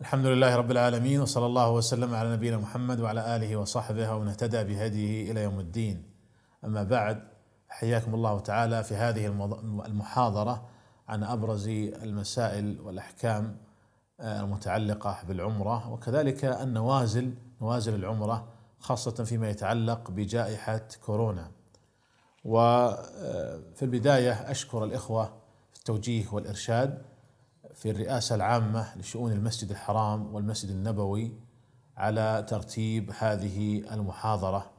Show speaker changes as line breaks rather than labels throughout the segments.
الحمد لله رب العالمين وصلى الله وسلم على نبينا محمد وعلى اله وصحبه ومن اهتدى بهديه الى يوم الدين. اما بعد حياكم الله تعالى في هذه المحاضره عن ابرز المسائل والاحكام آه، المتعلقه بالعمره وكذلك النوازل نوازل العمره خاصه فيما يتعلق بجائحه كورونا. وفي آه، البدايه اشكر الاخوه في التوجيه والارشاد في الرئاسة العامة لشؤون المسجد الحرام والمسجد النبوي على ترتيب هذه المحاضرة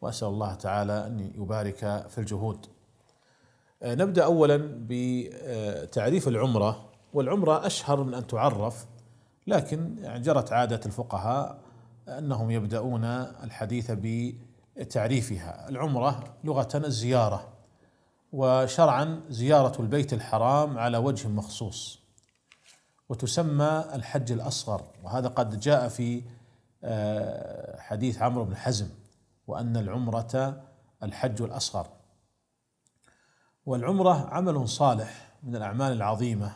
وأسأل الله تعالى أن يبارك في الجهود آه، نبدأ أولا بتعريف العمرة والعمرة أشهر من أن تعرف لكن يعني جرت عادة الفقهاء أنهم يبدأون الحديث بتعريفها العمرة لغة الزيارة وشرعا زيارة البيت الحرام على وجه مخصوص وتسمى الحج الاصغر وهذا قد جاء في آه، حديث عمرو بن حزم وان العمره الحج الاصغر والعمره عمل صالح من الاعمال العظيمه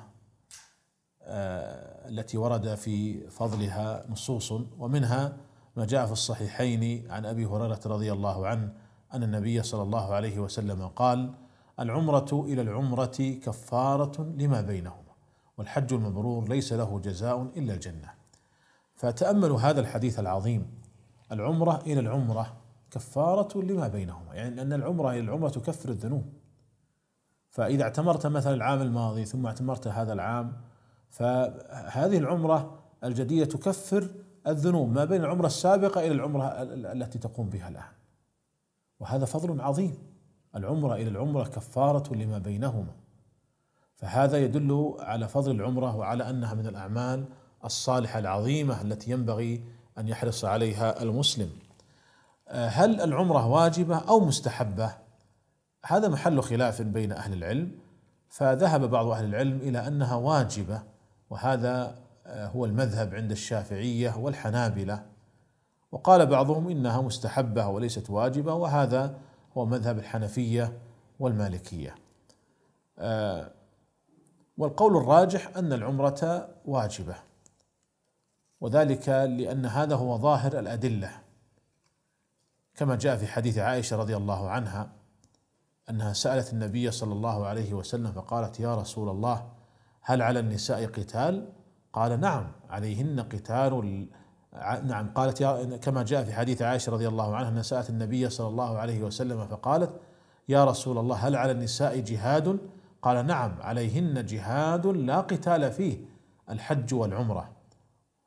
آه، التي ورد في فضلها نصوص ومنها ما جاء في الصحيحين عن ابي هريره رضي الله عنه ان النبي صلى الله عليه وسلم قال: العمره الى العمره كفاره لما بينهم والحج المبرور ليس له جزاء الا الجنه. فتاملوا هذا الحديث العظيم العمره الى العمره كفاره لما بينهما، يعني ان العمره الى العمره تكفر الذنوب. فاذا اعتمرت مثلا العام الماضي ثم اعتمرت هذا العام فهذه العمره الجديده تكفر الذنوب ما بين العمره السابقه الى العمره التي تقوم بها الان. وهذا فضل عظيم. العمره الى العمره كفاره لما بينهما. فهذا يدل على فضل العمره وعلى انها من الاعمال الصالحه العظيمه التي ينبغي ان يحرص عليها المسلم. آه، هل العمره واجبه او مستحبه؟ هذا محل خلاف بين اهل العلم فذهب بعض اهل العلم الى انها واجبه وهذا آه، هو المذهب عند الشافعيه والحنابله وقال بعضهم انها مستحبه وليست واجبه وهذا هو مذهب الحنفيه والمالكيه. آه، والقول الراجح ان العمره واجبه وذلك لان هذا هو ظاهر الادله كما جاء في حديث عائشه رضي الله عنها انها سالت النبي صلى الله عليه وسلم فقالت يا رسول الله هل على النساء قتال؟ قال نعم عليهن قتال نعم قالت يا كما جاء في حديث عائشه رضي الله عنها انها سالت النبي صلى الله عليه وسلم فقالت يا رسول الله هل على النساء جهاد؟ قال نعم عليهن جهاد لا قتال فيه الحج والعمره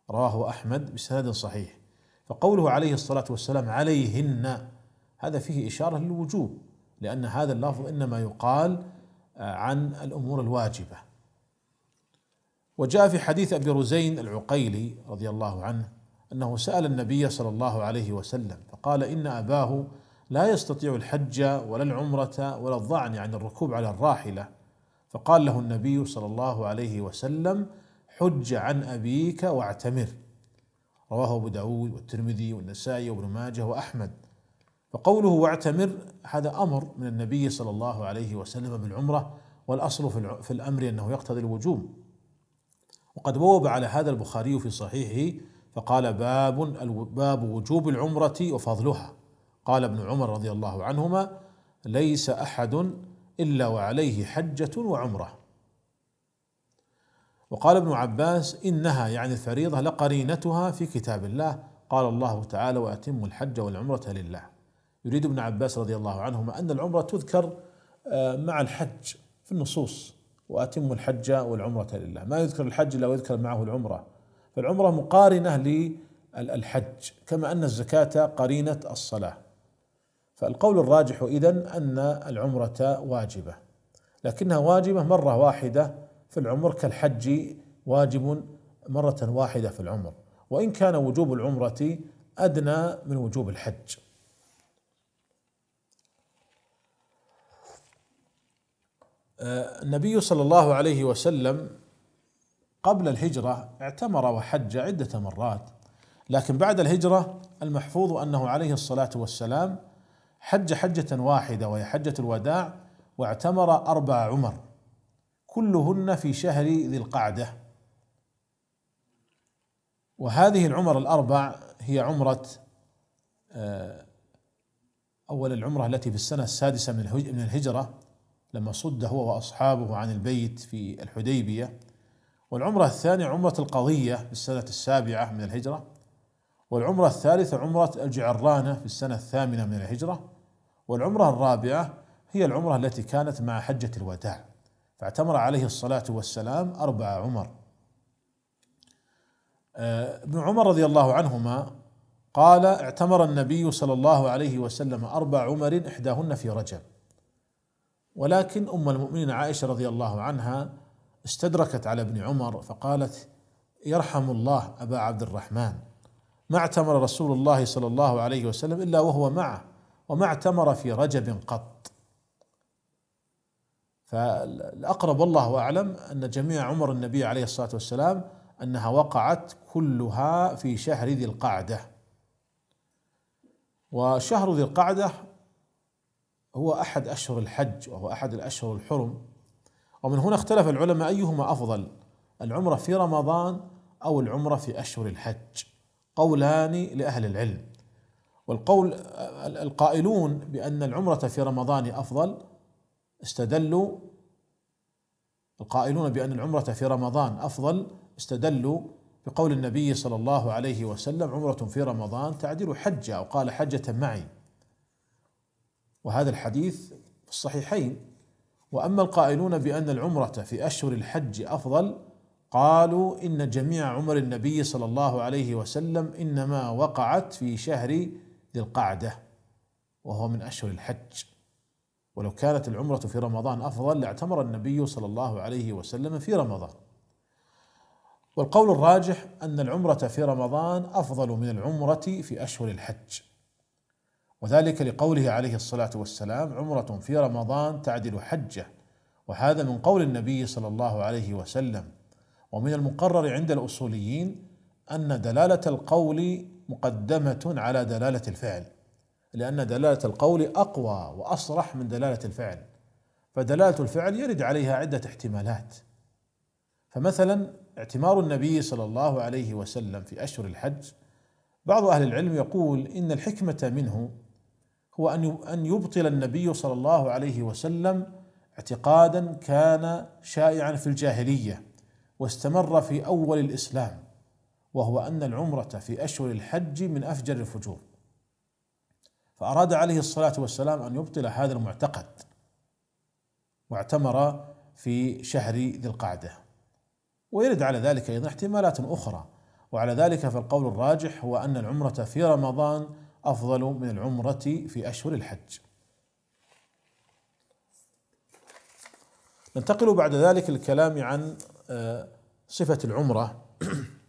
رواه احمد بسند صحيح فقوله عليه الصلاه والسلام عليهن هذا فيه اشاره للوجوب لان هذا اللفظ انما يقال آه، عن الامور الواجبه وجاء في حديث ابي رزين العقيلي رضي الله عنه انه سال النبي صلى الله عليه وسلم فقال ان اباه لا يستطيع الحج ولا العمره ولا الظعن يعني الركوب على الراحله فقال له النبي صلى الله عليه وسلم حج عن أبيك واعتمر رواه أبو داود والترمذي والنسائي وابن ماجه وأحمد فقوله واعتمر هذا أمر من النبي صلى الله عليه وسلم بالعمرة والأصل في الأمر أنه يقتضي الوجوب وقد بوب على هذا البخاري في صحيحه فقال باب باب وجوب العمرة وفضلها قال ابن عمر رضي الله عنهما ليس أحد الا وعليه حجه وعمره وقال ابن عباس انها يعني الفريضه لقرينتها في كتاب الله قال الله تعالى واتم الحج والعمره لله يريد ابن عباس رضي الله عنهما ان العمره تذكر آه، مع الحج في النصوص واتم الحج والعمره لله ما يذكر الحج الا ويذكر معه العمره فالعمره مقارنه للحج كما ان الزكاه قرينه الصلاه فالقول الراجح إذا أن العمرة واجبة لكنها واجبة مرة واحدة في العمر كالحج واجب مرة واحدة في العمر وإن كان وجوب العمرة أدنى من وجوب الحج النبي صلى الله عليه وسلم قبل الهجرة اعتمر وحج عدة مرات لكن بعد الهجرة المحفوظ أنه عليه الصلاة والسلام حج حجة واحدة وهي حجة الوداع واعتمر أربع عمر كلهن في شهر ذي القعدة وهذه العمر الأربع هي عمرة آه، أول العمرة التي في السنة السادسة من الهجرة لما صد هو وأصحابه عن البيت في الحديبية والعمرة الثانية عمرة القضية في السنة السابعة من الهجرة والعمرة الثالثة عمرة الجعرانة في السنة الثامنة من الهجرة والعمرة الرابعة هي العمرة التي كانت مع حجة الوداع فاعتمر عليه الصلاة والسلام أربع عمر آه، ابن عمر رضي الله عنهما قال اعتمر النبي صلى الله عليه وسلم أربع عمر إحداهن في رجب ولكن أم المؤمنين عائشة رضي الله عنها استدركت على ابن عمر فقالت يرحم الله أبا عبد الرحمن ما اعتمر رسول الله صلى الله عليه وسلم إلا وهو معه وما اعتمر في رجب قط فالأقرب والله أعلم أن جميع عمر النبي عليه الصلاة والسلام أنها وقعت كلها في شهر ذي القعدة وشهر ذي القعدة هو أحد أشهر الحج وهو أحد الأشهر الحرم ومن هنا اختلف العلماء أيهما أفضل العمرة في رمضان أو العمرة في أشهر الحج قولان لأهل العلم والقول القائلون بأن العمرة في رمضان أفضل استدلوا القائلون بأن العمرة في رمضان أفضل استدلوا بقول النبي صلى الله عليه وسلم عمرة في رمضان تعدل حجة أو قال حجة معي وهذا الحديث في الصحيحين وأما القائلون بأن العمرة في أشهر الحج أفضل قالوا إن جميع عمر النبي صلى الله عليه وسلم إنما وقعت في شهر ذي القعدة وهو من أشهر الحج ولو كانت العمرة في رمضان أفضل لاعتمر النبي صلى الله عليه وسلم في رمضان والقول الراجح أن العمرة في رمضان أفضل من العمرة في أشهر الحج وذلك لقوله عليه الصلاة والسلام عمرة في رمضان تعدل حجة وهذا من قول النبي صلى الله عليه وسلم ومن المقرر عند الأصوليين أن دلالة القول مقدمه على دلاله الفعل لان دلاله القول اقوى واصرح من دلاله الفعل فدلاله الفعل يرد عليها عده احتمالات فمثلا اعتمار النبي صلى الله عليه وسلم في اشهر الحج بعض اهل العلم يقول ان الحكمه منه هو ان ان يبطل النبي صلى الله عليه وسلم اعتقادا كان شائعا في الجاهليه واستمر في اول الاسلام وهو أن العمرة في أشهر الحج من أفجر الفجور فأراد عليه الصلاة والسلام أن يبطل هذا المعتقد واعتمر في شهر ذي القعدة ويرد على ذلك أيضا احتمالات أخرى وعلى ذلك فالقول الراجح هو أن العمرة في رمضان أفضل من العمرة في أشهر الحج ننتقل بعد ذلك الكلام عن آه، صفة العمرة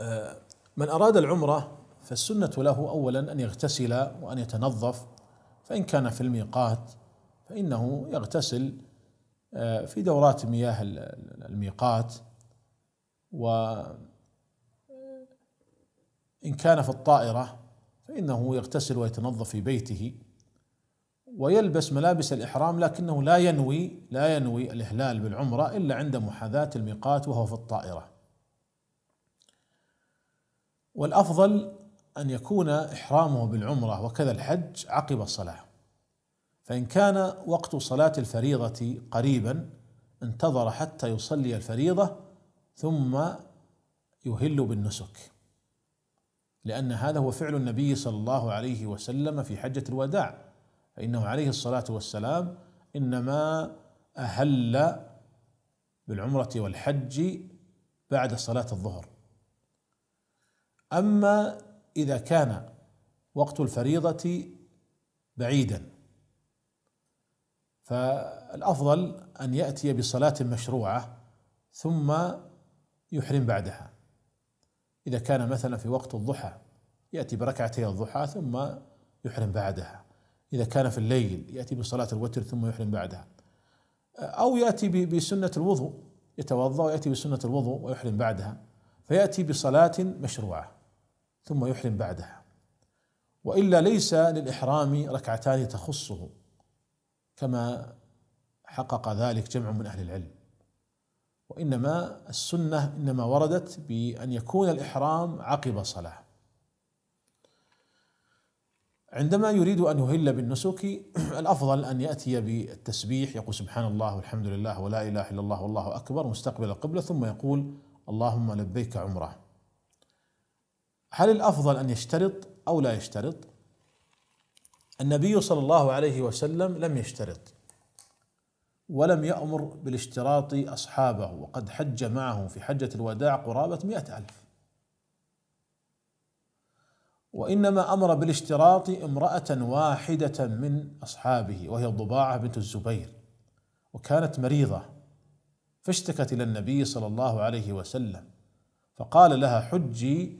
آه، من أراد العمرة فالسنة له أولا أن يغتسل وأن يتنظف فإن كان في الميقات فإنه يغتسل آه، في دورات مياه الميقات و آه، إن كان في الطائرة فإنه يغتسل ويتنظف في بيته ويلبس ملابس الإحرام لكنه لا ينوي لا ينوي الإهلال بالعمرة إلا عند محاذاة الميقات وهو في الطائرة والافضل ان يكون احرامه بالعمره وكذا الحج عقب الصلاه فان كان وقت صلاه الفريضه قريبا انتظر حتى يصلي الفريضه ثم يهل بالنسك لان هذا هو فعل النبي صلى الله عليه وسلم في حجه الوداع فانه عليه الصلاه والسلام انما اهل بالعمره والحج بعد صلاه الظهر اما اذا كان وقت الفريضه بعيدا فالافضل ان ياتي بصلاه مشروعه ثم يحرم بعدها اذا كان مثلا في وقت الضحى ياتي بركعتي الضحى ثم يحرم بعدها اذا كان في الليل ياتي بصلاه الوتر ثم يحرم بعدها او ياتي بسنه الوضوء يتوضا وياتي بسنه الوضوء ويحرم بعدها فياتي بصلاه مشروعه ثم يحرم بعدها والا ليس للاحرام ركعتان تخصه كما حقق ذلك جمع من اهل العلم وانما السنه انما وردت بان يكون الاحرام عقب صلاه عندما يريد ان يهل بالنسك الافضل ان ياتي بالتسبيح يقول سبحان الله والحمد لله ولا اله الا الله والله اكبر مستقبل القبله ثم يقول اللهم لبيك عمره هل الافضل ان يشترط او لا يشترط؟ النبي صلى الله عليه وسلم لم يشترط ولم يأمر بالاشتراط أصحابه وقد حج معهم في حجة الوداع قرابة مئة ألف وإنما أمر بالاشتراط امرأة واحدة من أصحابه وهي ضباعة بنت الزبير وكانت مريضة فاشتكت إلى النبي صلى الله عليه وسلم فقال لها حجي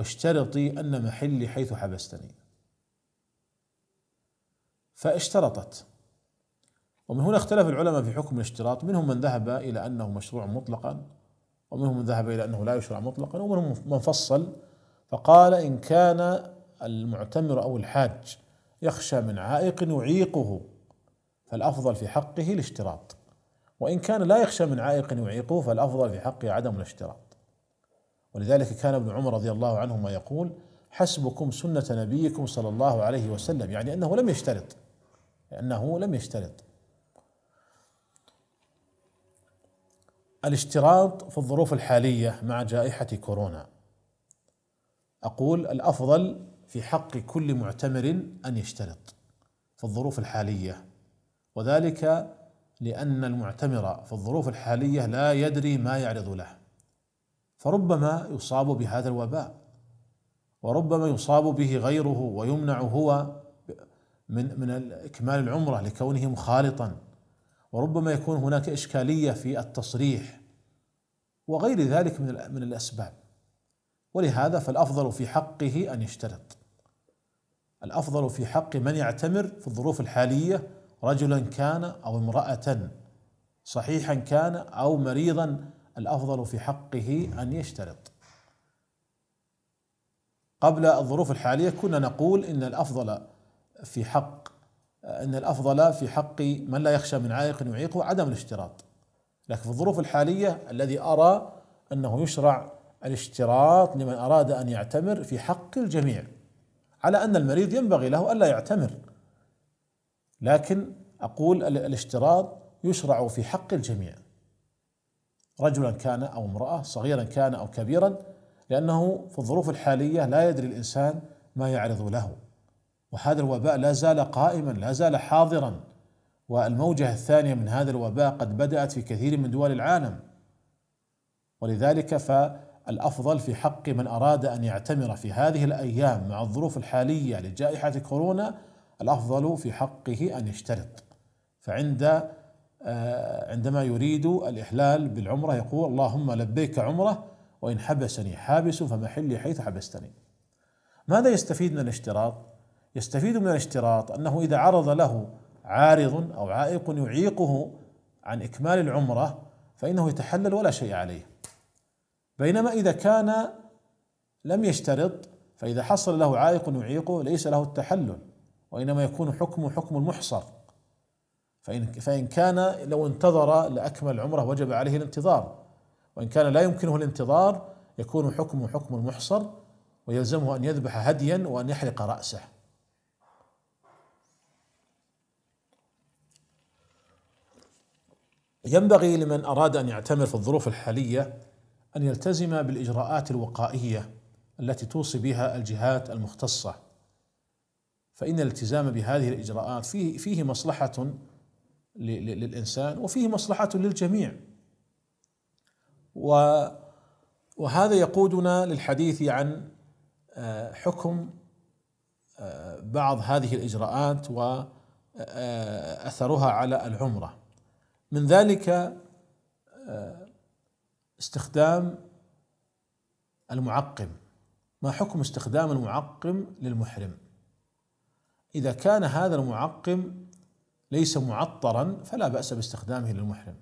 واشترطي أن محلي حيث حبستني فاشترطت ومن هنا اختلف العلماء في حكم الاشتراط منهم من ذهب إلى أنه مشروع مطلقا ومنهم من ذهب إلى أنه لا يشرع مطلقا ومنهم من فصل فقال إن كان المعتمر أو الحاج يخشى من عائق يعيقه فالأفضل في حقه الاشتراط وإن كان لا يخشى من عائق يعيقه فالأفضل في حقه عدم الاشتراط ولذلك كان ابن عمر رضي الله عنهما يقول حسبكم سنة نبيكم صلى الله عليه وسلم يعني أنه لم يشترط أنه لم يشترط الاشتراط في الظروف الحالية مع جائحة كورونا أقول الأفضل في حق كل معتمر أن يشترط في الظروف الحالية وذلك لأن المعتمر في الظروف الحالية لا يدري ما يعرض له فربما يصاب بهذا الوباء وربما يصاب به غيره ويمنع هو من من اكمال العمره لكونه مخالطا وربما يكون هناك اشكاليه في التصريح وغير ذلك من من الاسباب ولهذا فالافضل في حقه ان يشترط الافضل في حق من يعتمر في الظروف الحاليه رجلا كان او امراه صحيحا كان او مريضا الافضل في حقه ان يشترط قبل الظروف الحاليه كنا نقول ان الافضل في حق ان الافضل في حق من لا يخشى من عائق يعيقه عدم الاشتراط لكن في الظروف الحاليه الذي ارى انه يشرع الاشتراط لمن اراد ان يعتمر في حق الجميع على ان المريض ينبغي له الا يعتمر لكن اقول الاشتراط يشرع في حق الجميع رجلا كان او امراه صغيرا كان او كبيرا لانه في الظروف الحاليه لا يدري الانسان ما يعرض له وهذا الوباء لا زال قائما لا زال حاضرا والموجه الثانيه من هذا الوباء قد بدات في كثير من دول العالم ولذلك فالافضل في حق من اراد ان يعتمر في هذه الايام مع الظروف الحاليه لجائحه كورونا الافضل في حقه ان يشترط فعند آه، عندما يريد الإحلال بالعمرة يقول اللهم لبيك عمرة وإن حبسني حابس فمحلي حيث حبستني ماذا يستفيد من الاشتراط؟ يستفيد من الاشتراط أنه إذا عرض له عارض أو عائق يعيقه عن إكمال العمرة فإنه يتحلل ولا شيء عليه بينما إذا كان لم يشترط فإذا حصل له عائق يعيقه ليس له التحلل وإنما يكون حكمه حكم المحصر فإن فإن كان لو انتظر لأكمل عمره وجب عليه الانتظار وإن كان لا يمكنه الانتظار يكون حكمه حكم المحصر ويلزمه أن يذبح هديا وأن يحرق رأسه ينبغي لمن أراد أن يعتمر في الظروف الحالية أن يلتزم بالإجراءات الوقائية التي توصي بها الجهات المختصة فإن الالتزام بهذه الإجراءات فيه, فيه مصلحة للإنسان وفيه مصلحة للجميع وهذا يقودنا للحديث عن آه، حكم آه، بعض هذه الإجراءات وأثرها آه، على العمرة من ذلك استخدام المعقم ما حكم استخدام المعقم للمحرم إذا كان هذا المعقم ليس معطرا فلا بأس باستخدامه للمحرم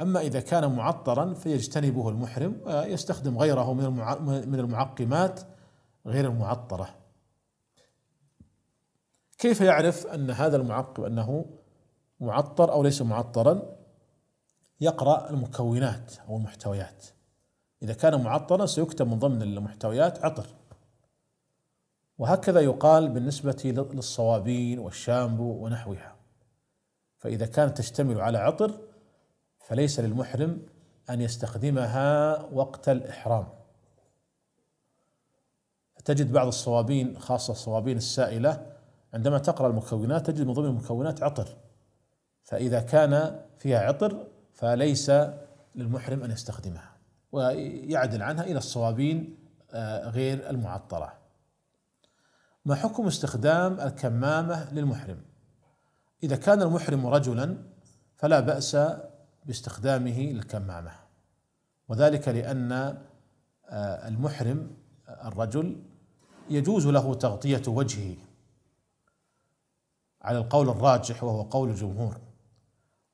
أما إذا كان معطرا فيجتنبه المحرم ويستخدم غيره من من المعقمات غير المعطرة كيف يعرف أن هذا المعقم أنه معطر أو ليس معطرا يقرأ المكونات أو المحتويات إذا كان معطرا سيكتب من ضمن المحتويات عطر وهكذا يقال بالنسبة للصوابين والشامبو ونحوها فإذا كانت تشتمل على عطر فليس للمحرم أن يستخدمها وقت الإحرام تجد بعض الصوابين خاصة الصوابين السائلة عندما تقرأ المكونات تجد من ضمن المكونات عطر فإذا كان فيها عطر فليس للمحرم أن يستخدمها ويعدل عنها إلى الصوابين آه، غير المعطرة ما حكم استخدام الكمامة للمحرم إذا كان المحرم رجلا فلا بأس باستخدامه للكمامة وذلك لأن آه، المحرم آه، الرجل يجوز له تغطية وجهه على القول الراجح وهو قول الجمهور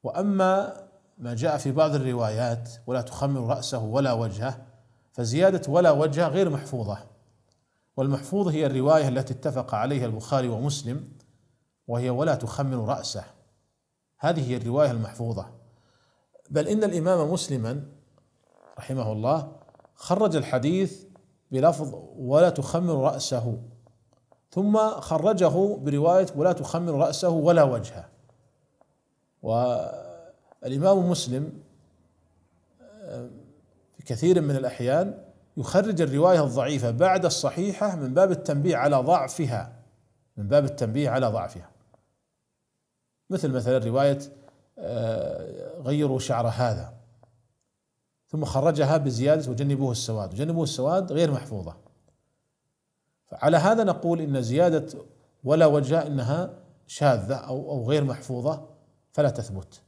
وأما ما جاء في بعض الروايات ولا تخمر رأسه ولا وجهه فزيادة ولا وجهه غير محفوظة والمحفوظ هي الرواية التي اتفق عليها البخاري ومسلم وهي ولا تخمر رأسه هذه هي الرواية المحفوظة بل إن الإمام مسلما رحمه الله خرج الحديث بلفظ ولا تخمر رأسه ثم خرجه برواية ولا تخمر رأسه ولا وجهه والإمام مسلم آه، في كثير من الأحيان يخرج الروايه الضعيفه بعد الصحيحه من باب التنبيه على ضعفها من باب التنبيه على ضعفها مثل مثلا روايه آه، غيروا شعر هذا ثم خرجها بزياده وجنبوه السواد وجنبوه السواد غير محفوظه فعلى هذا نقول ان زياده ولا وجه انها شاذه او او غير محفوظه فلا تثبت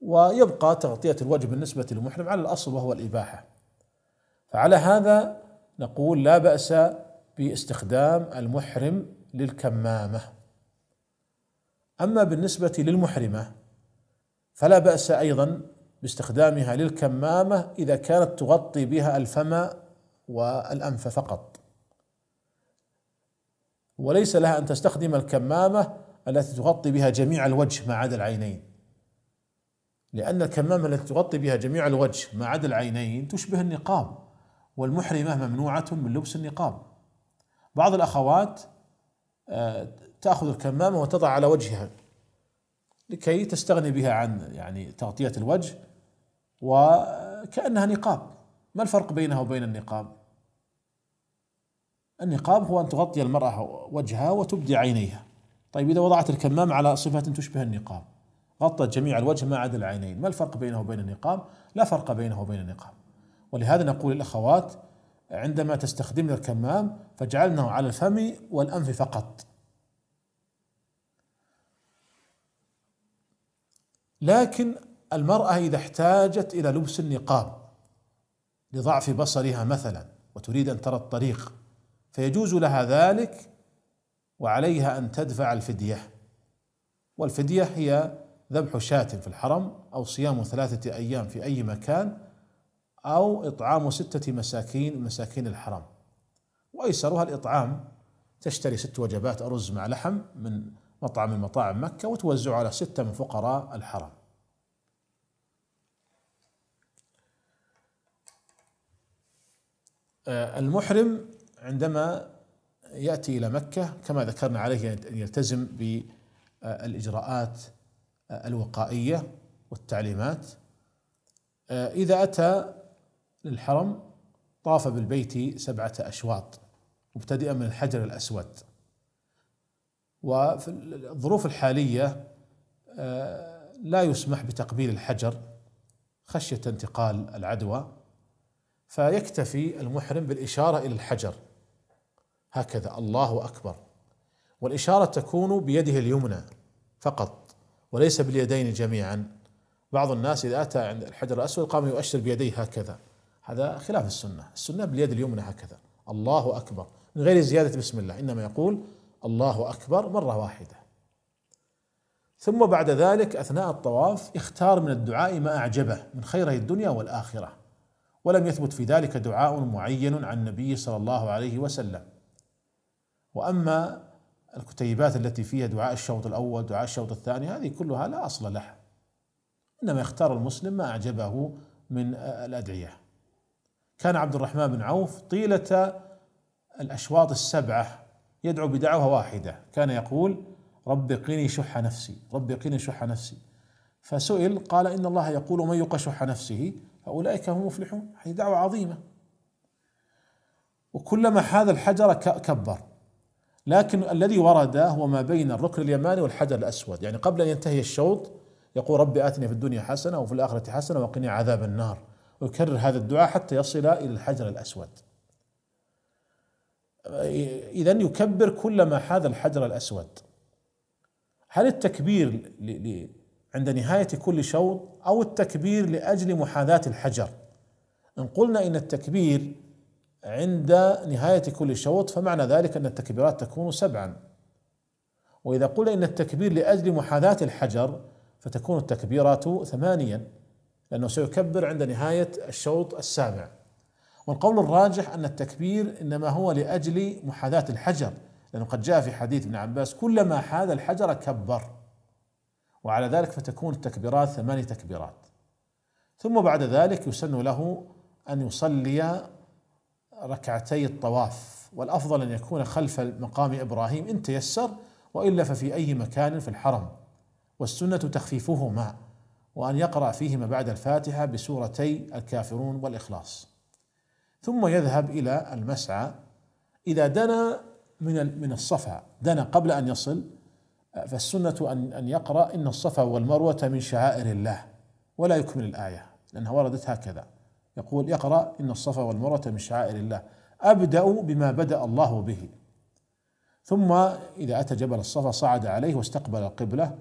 ويبقى تغطيه الوجه بالنسبه للمحرم على الاصل وهو الاباحه فعلى هذا نقول لا باس باستخدام المحرم للكمامه اما بالنسبه للمحرمه فلا باس ايضا باستخدامها للكمامه اذا كانت تغطي بها الفم والانف فقط وليس لها ان تستخدم الكمامه التي تغطي بها جميع الوجه ما عدا العينين لان الكمامه التي تغطي بها جميع الوجه ما عدا العينين تشبه النقاب والمحرمة ممنوعة من لبس النقاب بعض الأخوات آه، تأخذ الكمامة وتضع على وجهها لكي تستغني بها عن يعني تغطية الوجه وكأنها نقاب ما الفرق بينها وبين النقاب؟ النقاب هو أن تغطي المرأة وجهها وتبدي عينيها طيب إذا وضعت الكمام على صفة تشبه النقاب غطت جميع الوجه ما عدا العينين ما الفرق بينه وبين النقاب؟ لا فرق بينه وبين النقاب ولهذا نقول الأخوات عندما تستخدمن الكمام فاجعلنه على الفم والأنف فقط لكن المرأة إذا احتاجت إلى لبس النقاب لضعف بصرها مثلا وتريد أن ترى الطريق فيجوز لها ذلك وعليها أن تدفع الفدية والفدية هي ذبح شاة في الحرم أو صيام ثلاثة أيام في أي مكان أو إطعام ستة مساكين مساكين الحرم وأيسرها الإطعام تشتري ست وجبات أرز مع لحم من مطعم من مطاعم مكة وتوزعه على ستة من فقراء الحرم آه، المحرم عندما يأتي إلى مكة كما ذكرنا عليه أن يلتزم بالإجراءات آه، الوقائية والتعليمات آه، إذا أتى للحرم طاف بالبيت سبعة أشواط مبتدئا من الحجر الأسود وفي الظروف الحالية آه، لا يسمح بتقبيل الحجر خشية انتقال العدوى فيكتفي المحرم بالإشارة إلى الحجر هكذا الله أكبر والإشارة تكون بيده اليمنى فقط وليس باليدين جميعا بعض الناس إذا أتى عند الحجر الأسود قام يؤشر بيديه هكذا هذا خلاف السنة السنة باليد اليمنى هكذا الله أكبر من غير زيادة بسم الله إنما يقول الله أكبر مرة واحدة ثم بعد ذلك أثناء الطواف اختار من الدعاء ما أعجبه من خيره الدنيا والآخرة ولم يثبت في ذلك دعاء معين عن النبي صلى الله عليه وسلم وأما الكتيبات التي فيها دعاء الشوط الأول دعاء الشوط الثاني هذه كلها لا أصل لها إنما يختار المسلم ما أعجبه من الأدعية كان عبد الرحمن بن عوف طيلة الأشواط السبعة يدعو بدعوة واحدة كان يقول رب قني شح نفسي رب قني شح نفسي فسئل قال إن الله يقول من يوق شح نفسه فأولئك هم مفلحون هذه دعوة عظيمة وكلما حاذ الحجر كبر لكن الذي ورد هو ما بين الركن اليماني والحجر الأسود يعني قبل أن ينتهي الشوط يقول ربي آتني في الدنيا حسنة وفي الآخرة حسنة وقني عذاب النار ويكرر هذا الدعاء حتى يصل إلى الحجر الأسود إذا يكبر كلما حاذ الحجر الأسود هل التكبير عند نهاية كل شوط أو التكبير لأجل محاذاة الحجر إن قلنا إن التكبير عند نهاية كل شوط فمعنى ذلك أن التكبيرات تكون سبعا وإذا قلنا إن التكبير لأجل محاذاة الحجر فتكون التكبيرات ثمانيا لأنه سيكبر عند نهاية الشوط السابع والقول الراجح أن التكبير إنما هو لأجل محاذاة الحجر لأنه قد جاء في حديث ابن عباس كلما حاذ الحجر كبر وعلى ذلك فتكون التكبيرات ثماني تكبيرات ثم بعد ذلك يسن له أن يصلي ركعتي الطواف والأفضل أن يكون خلف مقام إبراهيم إن تيسر وإلا ففي أي مكان في الحرم والسنة تخفيفهما وأن يقرأ فيهما بعد الفاتحة بسورتي الكافرون والإخلاص ثم يذهب إلى المسعى إذا دنا من من الصفا دنا قبل أن يصل فالسنة أن أن يقرأ إن الصفا والمروة من شعائر الله ولا يكمل الآية لأنها وردت هكذا يقول يقرأ إن الصفا والمروة من شعائر الله أبدأ بما بدأ الله به ثم إذا أتى جبل الصفا صعد عليه واستقبل القبلة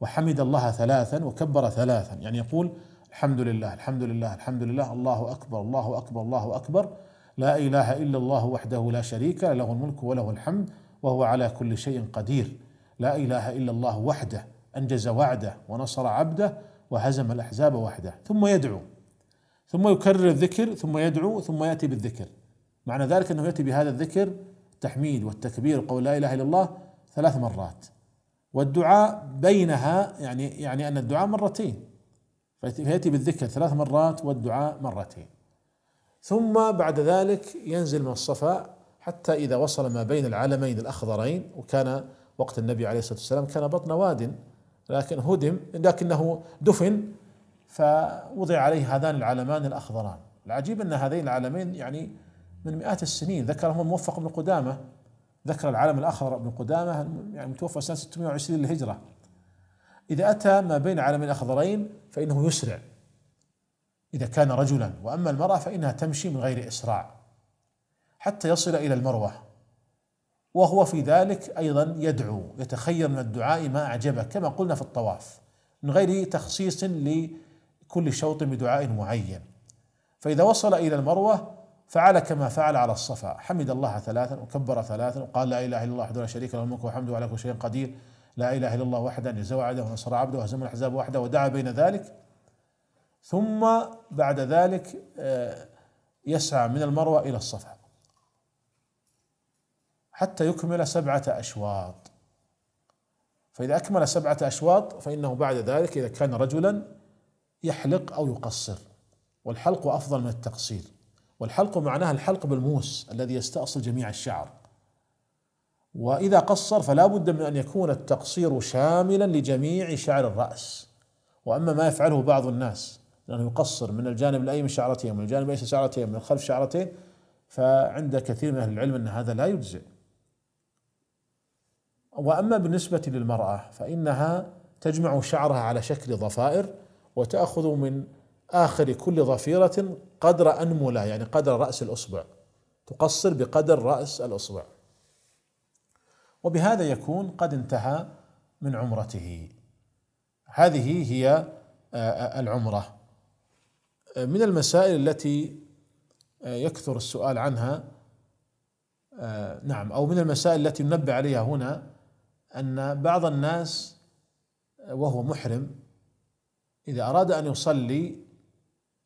وحمد الله ثلاثا وكبر ثلاثا يعني يقول الحمد لله الحمد لله الحمد لله الله أكبر الله أكبر الله أكبر لا إله إلا الله وحده لا شريك له الملك وله الحمد وهو على كل شيء قدير لا إله إلا الله وحده أنجز وعده ونصر عبده وهزم الأحزاب وحده ثم يدعو ثم يكرر الذكر ثم يدعو ثم يأتي بالذكر معنى ذلك أنه يأتي بهذا الذكر التحميد والتكبير قول لا إله إلا الله ثلاث مرات والدعاء بينها يعني يعني ان الدعاء مرتين فياتي بالذكر ثلاث مرات والدعاء مرتين ثم بعد ذلك ينزل من الصفا حتى اذا وصل ما بين العلمين الاخضرين وكان وقت النبي عليه الصلاه والسلام كان بطن واد لكن هدم لكنه دفن فوضع عليه هذان العلمان الاخضران العجيب ان هذين العلمين يعني من مئات السنين ذكرهم الموفق بن قدامه ذكر العالم الآخر ابن قدامة يعني متوفى سنة 620 للهجرة إذا أتى ما بين عالم الاخضرين فإنه يسرع إذا كان رجلا وأما المرأة فإنها تمشي من غير إسراع حتى يصل إلى المروة وهو في ذلك أيضا يدعو يتخير من الدعاء ما أعجبه كما قلنا في الطواف من غير تخصيص لكل شوط بدعاء معين فإذا وصل إلى المروة فعل كما فعل على الصفا حمد الله ثلاثا وكبر ثلاثا وقال لا اله الا الله وحده لا شريك له الملك وحمده على كل شيء قدير لا اله الا الله وحده نزع عبده ونصر عبده وهزم الاحزاب وحده ودعا بين ذلك ثم بعد ذلك آه، يسعى من المروه الى الصفا حتى يكمل سبعه اشواط فاذا اكمل سبعه اشواط فانه بعد ذلك اذا كان رجلا يحلق او يقصر والحلق افضل من التقصير والحلق معناها الحلق بالموس الذي يستأصل جميع الشعر وإذا قصر فلا بد من أن يكون التقصير شاملا لجميع شعر الرأس وأما ما يفعله بعض الناس لأنه يقصر من الجانب الأيمن شعرتين ومن الجانب الأيسر شعرتين من الخلف شعرتين فعند كثير من أهل العلم أن هذا لا يجزئ وأما بالنسبة للمرأة فإنها تجمع شعرها على شكل ضفائر وتأخذ من آخر كل ظفيرة قدر أنملة يعني قدر رأس الأصبع تقصر بقدر رأس الأصبع وبهذا يكون قد انتهى من عمرته هذه هي آه، آه، العمرة آه، من المسائل التي يكثر السؤال عنها نعم أو من المسائل التي ننبه عليها هنا أن بعض الناس وهو محرم إذا أراد أن يصلي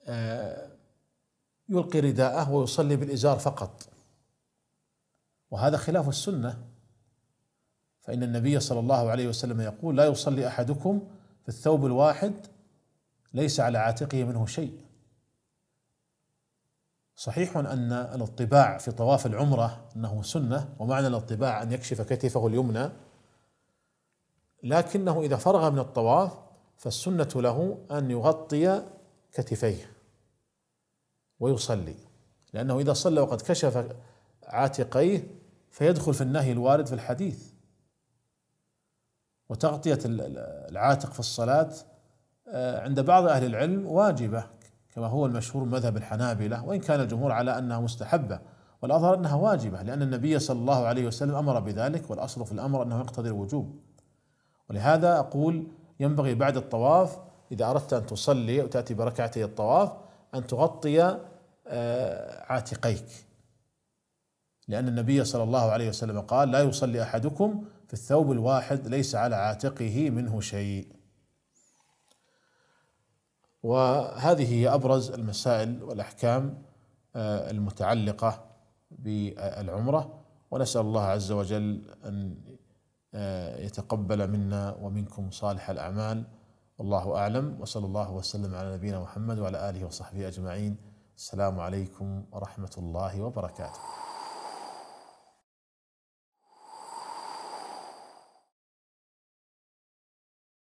آه، يلقي رداءه ويصلي بالازار فقط وهذا خلاف السنه فان النبي صلى الله عليه وسلم يقول لا يصلي احدكم في الثوب الواحد ليس على عاتقه منه شيء صحيح ان الاطباع في طواف العمره انه سنه ومعنى الاطباع ان يكشف كتفه اليمنى لكنه اذا فرغ من الطواف فالسنه له ان يغطي كتفيه ويصلي لأنه إذا صلى وقد كشف عاتقيه فيدخل في النهي الوارد في الحديث وتغطية العاتق في الصلاة آه، عند بعض أهل العلم واجبة كما هو المشهور مذهب الحنابلة وإن كان الجمهور على أنها مستحبة والأظهر أنها واجبة لأن النبي صلى الله عليه وسلم أمر بذلك والأصل في الأمر أنه يقتضي الوجوب ولهذا أقول ينبغي بعد الطواف إذا أردت أن تصلي وتأتي بركعتي الطواف أن تغطي آه، عاتقيك لأن النبي صلى الله عليه وسلم قال لا يصلي أحدكم في الثوب الواحد ليس على عاتقه منه شيء وهذه هي أبرز المسائل والأحكام آه، المتعلقة بالعمرة ونسأل الله عز وجل أن آه، يتقبل منا ومنكم صالح الأعمال والله أعلم وصلى الله وسلم على نبينا محمد وعلى آله وصحبه أجمعين السلام عليكم ورحمة الله وبركاته